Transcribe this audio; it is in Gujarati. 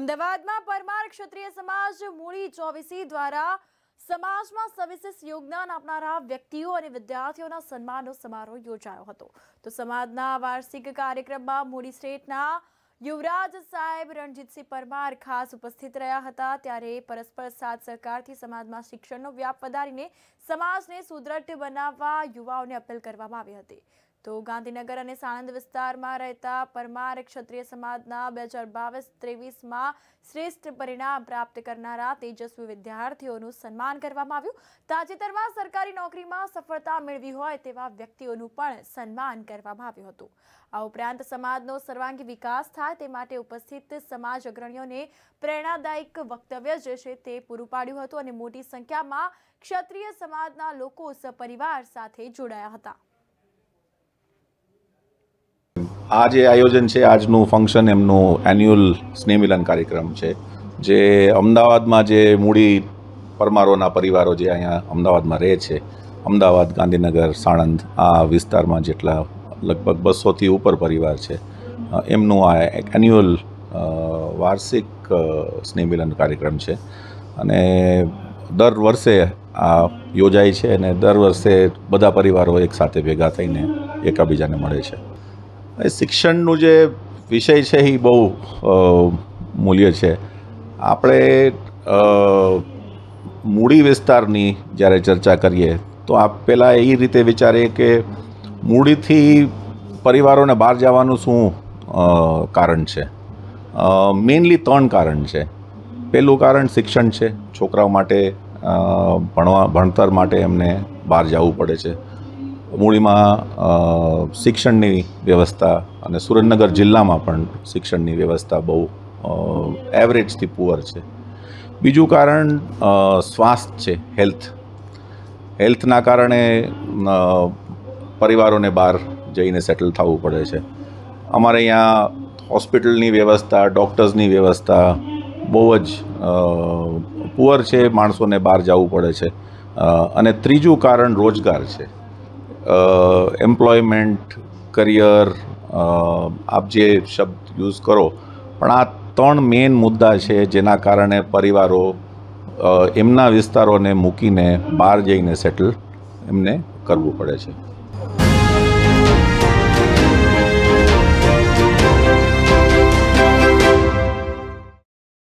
અમદાવાદમાં પરમાર ક્ષત્રિય સમાજ મૂળી ચોવીસી દ્વારા સમાજમાં સવિશેષ યોગદાન આપનારા વ્યક્તિઓ અને વિદ્યાર્થીઓના સન્માનનો સમારોહ યોજાયો હતો તો સમાજના વાર્ષિક કાર્યક્રમમાં મૂળી સ્ટેટના યુવરાજ સાહેબ રણજીતસિંહ પરમાર ખાસ ઉપસ્થિત રહ્યા હતા ત્યારે પરસ્પર સાથ સહકારથી સમાજમાં શિક્ષણનો વ્યાપ વધારીને સમાજને સુદૃઢ બનાવવા યુવાઓને અપીલ કરવામાં આવી હતી તો ગાંધીનગર અને સાણંદ વિસ્તારમાં રહેતા પરમાર ક્ષત્રિય સમાજના બે હજાર બાવીસ ત્રેવીસમાં શ્રેષ્ઠ પરિણામ પ્રાપ્ત કરનારા તેજસ્વી વિદ્યાર્થીઓનું સન્માન કરવામાં આવ્યું તાજેતરમાં સરકારી નોકરીમાં સફળતા મેળવી હોય તેવા વ્યક્તિઓનું પણ સન્માન કરવામાં આવ્યું હતું આ ઉપરાંત સમાજનો સર્વાંગી વિકાસ થાય તે માટે ઉપસ્થિત સમાજ અગ્રણીઓને પ્રેરણાદાયક વક્તવ્ય જે છે તે પૂરું પાડ્યું હતું અને મોટી સંખ્યામાં ક્ષત્રિય સમાજના લોકો સપરિવાર સાથે જોડાયા હતા આ જે આયોજન છે આજનું ફંક્શન એમનું એન્યુઅલ સ્નેહમિલન કાર્યક્રમ છે જે અમદાવાદમાં જે મૂડી પરમારોના પરિવારો જે અહીંયા અમદાવાદમાં રહે છે અમદાવાદ ગાંધીનગર સાણંદ આ વિસ્તારમાં જેટલા લગભગ બસોથી ઉપર પરિવાર છે એમનું આ એક એન્યુઅલ વાર્ષિક સ્નેહમિલન કાર્યક્રમ છે અને દર વર્ષે આ યોજાય છે અને દર વર્ષે બધા પરિવારો એકસાથે ભેગા થઈને એકબીજાને મળે છે શિક્ષણનું જે વિષય છે એ બહુ મૂલ્ય છે આપણે મૂડી વિસ્તારની જ્યારે ચર્ચા કરીએ તો આપ પહેલાં એ રીતે વિચારીએ કે મૂડીથી પરિવારોને બહાર જવાનું શું કારણ છે મેઇનલી ત્રણ કારણ છે પહેલું કારણ શિક્ષણ છે છોકરાઓ માટે ભણવા ભણતર માટે એમને બહાર જવું પડે છે મૂળીમાં શિક્ષણની વ્યવસ્થા અને સુરેન્દ્રનગર જિલ્લામાં પણ શિક્ષણની વ્યવસ્થા બહુ એવરેજથી પુઅર છે બીજું કારણ સ્વાસ્થ્ય છે હેલ્થ હેલ્થના કારણે પરિવારોને બહાર જઈને સેટલ થવું પડે છે અમારે અહીંયા હોસ્પિટલની વ્યવસ્થા ડૉક્ટર્સની વ્યવસ્થા બહુ જ પુઅર છે માણસોને બહાર જવું પડે છે અને ત્રીજું કારણ રોજગાર છે એમ્પ્લોયમેન્ટ કરિયર આપ જે શબ્દ યુઝ કરો પણ આ ત્રણ મેઇન મુદ્દા છે જેના કારણે પરિવારો એમના વિસ્તારોને મૂકીને બહાર જઈને સેટલ એમને કરવું પડે છે